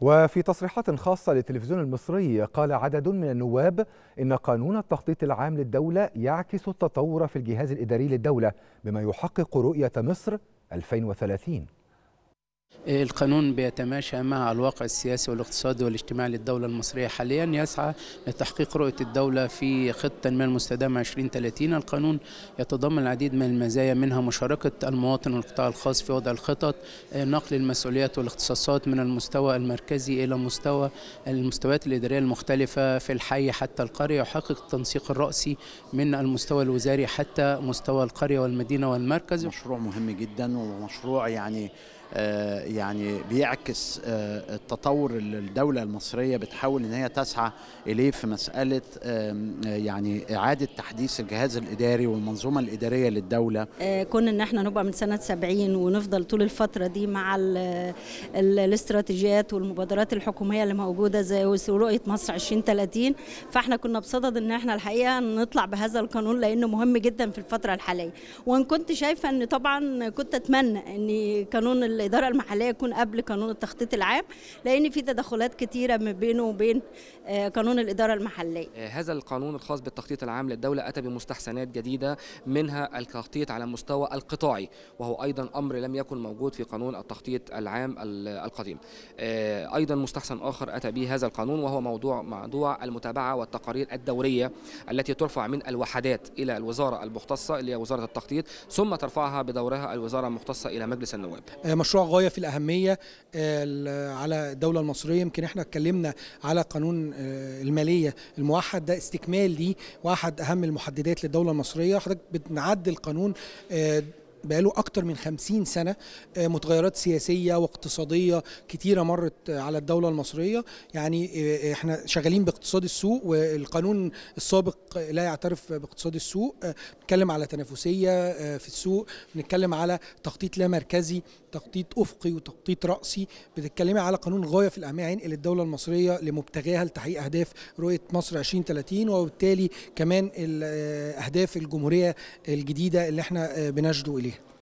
وفي تصريحات خاصة للتلفزيون المصري قال عدد من النواب إن قانون التخطيط العام للدولة يعكس التطور في الجهاز الإداري للدولة بما يحقق رؤية مصر 2030 القانون بيتماشى مع الواقع السياسي والاقتصادي والاجتماعي للدولة المصرية حاليا يسعى لتحقيق رؤية الدولة في خطة تنمية المستدامة 2030 القانون يتضمن العديد من المزايا منها مشاركة المواطن والقطاع الخاص في وضع الخطط نقل المسؤوليات والاختصاصات من المستوى المركزي إلى مستوى المستويات الإدارية المختلفة في الحي حتى القرية يحقق التنسيق الرأسي من المستوى الوزاري حتى مستوى القرية والمدينة والمركز مشروع مهم جدا ومشروع يعني آه يعني بيعكس آه، التطور اللي الدولة المصرية بتحاول ان هي تسعى اليه في مسألة آه، يعني اعادة تحديث الجهاز الاداري والمنظومة الادارية للدولة آه، كون ان احنا نبقى من سنة 70 ونفضل طول الفترة دي مع الاستراتيجيات والمبادرات الحكومية اللي موجودة زي رؤية مصر 2030 فاحنا كنا بصدد ان احنا الحقيقة نطلع بهذا القانون لانه مهم جدا في الفترة الحالية وان كنت شايفة ان طبعا كنت اتمنى ان قانون الادارة المحلية المحليه يكون قبل قانون التخطيط العام لان في تدخلات كثيره ما بينه وبين آه، قانون الاداره المحليه. آه، هذا القانون الخاص بالتخطيط العام للدوله اتى بمستحسنات جديده منها التخطيط على المستوى القطاعي وهو ايضا امر لم يكن موجود في قانون التخطيط العام القديم. آه، ايضا مستحسن اخر اتى به هذا القانون وهو موضوع موضوع المتابعه والتقارير الدوريه التي ترفع من الوحدات الى الوزاره المختصه اللي هي وزاره التخطيط ثم ترفعها بدورها الوزاره المختصه الى مجلس النواب. مشروع غايه في الأهمية آه، على الدولة المصرية يمكن احنا اتكلمنا على قانون آه، المالية الموحد ده استكمال ليه واحد أهم المحددات للدولة المصرية حضرتك بنعدل قانون آه، بقاله أكتر من 50 سنة آه، متغيرات سياسية واقتصادية كتيرة مرت على الدولة المصرية يعني آه، آه، احنا شغالين باقتصاد السوق والقانون السابق لا يعترف باقتصاد السوق بنتكلم على تنافسية في السوق بنتكلم على تخطيط لا مركزي تخطيط أفقي وتخطيط رأسي بتتكلمي على قانون غاية في الأهمية عين الدولة المصرية لمبتغاها لتحقيق أهداف رؤية مصر 2030 وبالتالي كمان أهداف الجمهورية الجديدة اللي احنا بنشدو إليها